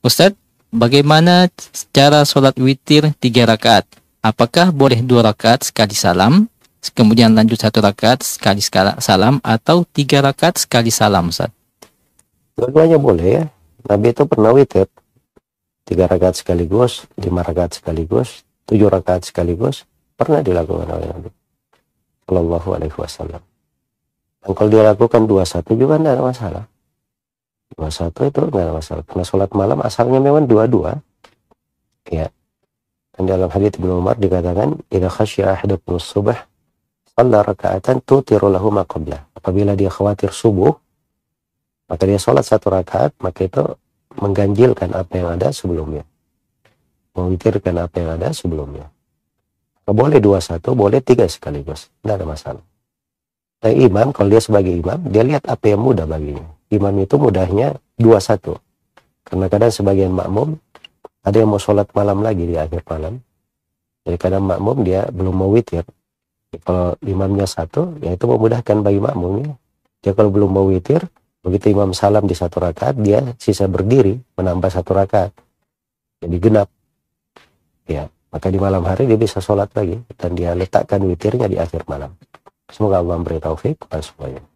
Ustadz, bagaimana cara sholat witir tiga rakaat? Apakah boleh dua rakaat sekali salam, kemudian lanjut satu rakaat sekali salam, atau tiga rakaat sekali salam, Ustaz? Dua-duanya boleh ya. Nabi itu pernah witir. Tiga rakaat sekaligus, lima rakaat sekaligus, tujuh rakaat sekaligus. Pernah dilakukan oleh Nabi. Shallallahu alaihi wasallam. Dan kalau dilakukan dua satu juga tidak ada masalah. 21 itu nggak masalah karena sholat malam asalnya memang dua-dua ya dan dalam hadits Ibnu Umar dikatakan idah khasyya ahadukum subah shalla raka'atan tutiru lahu ma apabila dia khawatir subuh maka dia sholat satu rakaat maka itu mengganjilkan apa yang ada sebelumnya Mengintirkan apa yang ada sebelumnya boleh dua satu boleh tiga sekaligus tidak ada masalah Tapi imam, kalau dia sebagai imam, dia lihat apa yang mudah baginya imam itu mudahnya dua satu. Karena kadang sebagian makmum ada yang mau sholat malam lagi di akhir malam. Jadi kadang makmum dia belum mau witir. Kalau imamnya satu, ya itu memudahkan bagi makmum makmumnya. Dia kalau belum mau witir, begitu imam salam di satu rakaat, dia sisa berdiri menambah satu rakaat. Jadi genap. Ya, maka di malam hari dia bisa sholat lagi dan dia letakkan witirnya di akhir malam. Semoga Allah memberi taufik kepada semuanya.